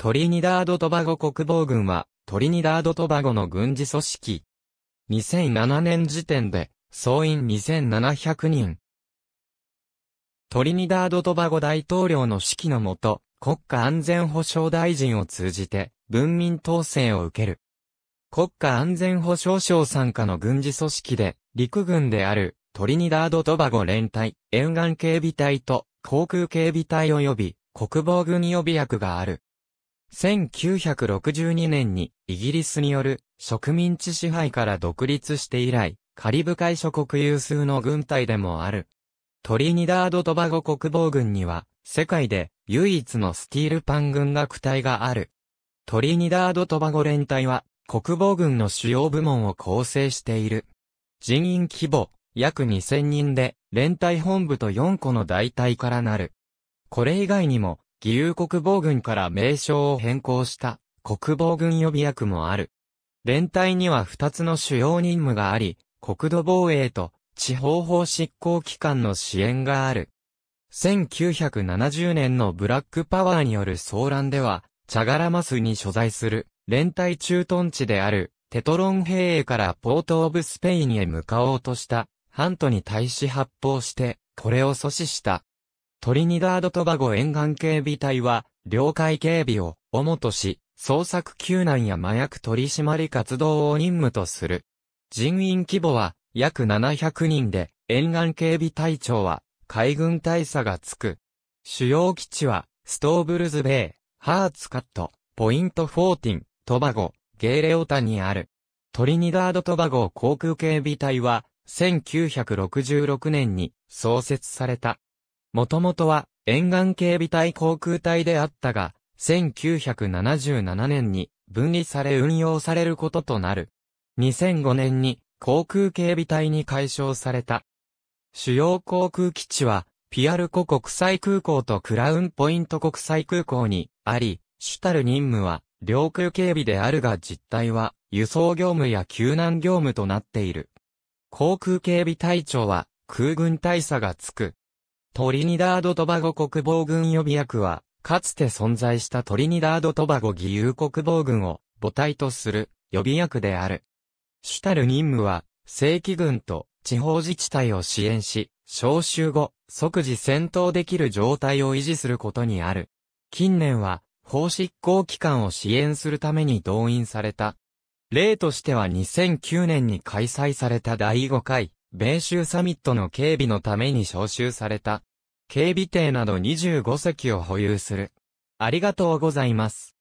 トリニダード・トバゴ国防軍は、トリニダード・トバゴの軍事組織。2007年時点で、総員2700人。トリニダード・トバゴ大統領の指揮のもと、国家安全保障大臣を通じて、文民統制を受ける。国家安全保障省参加の軍事組織で、陸軍である、トリニダード・トバゴ連隊、沿岸警備隊と、航空警備隊及び、国防軍予備役がある。1962年にイギリスによる植民地支配から独立して以来、カリブ海諸国有数の軍隊でもある。トリニダード・トバゴ国防軍には、世界で唯一のスティールパン軍楽隊がある。トリニダード・トバゴ連隊は、国防軍の主要部門を構成している。人員規模、約2000人で、連隊本部と4個の大隊からなる。これ以外にも、義勇国防軍から名称を変更した国防軍予備役もある。連隊には2つの主要任務があり、国土防衛と地方法執行機関の支援がある。1970年のブラックパワーによる騒乱では、チャガラマスに所在する連隊駐屯地であるテトロン兵衛からポート・オブ・スペインへ向かおうとしたハントに対し発砲して、これを阻止したトリニダード・トバゴ沿岸警備隊は、領海警備を主とし、捜索救難や麻薬取締り活動を任務とする。人員規模は約700人で、沿岸警備隊長は海軍大佐がつく。主要基地は、ストーブルズベイ、ハーツカット、ポイント14、トバゴ、ゲーレオタにある。トリニダード・トバゴ航空警備隊は、1966年に創設された。もともとは沿岸警備隊航空隊であったが、1977年に分離され運用されることとなる。2005年に航空警備隊に解消された。主要航空基地は、ピアルコ国際空港とクラウンポイント国際空港にあり、主たる任務は、領空警備であるが実態は、輸送業務や救難業務となっている。航空警備隊長は、空軍大佐がつく。トリニダード・トバゴ国防軍予備役は、かつて存在したトリニダード・トバゴ義勇国防軍を母体とする予備役である。主たる任務は、正規軍と地方自治体を支援し、招集後、即時戦闘できる状態を維持することにある。近年は、法執行機関を支援するために動員された。例としては2009年に開催された第5回米州サミットの警備のために招集された。警備艇など25隻を保有する。ありがとうございます。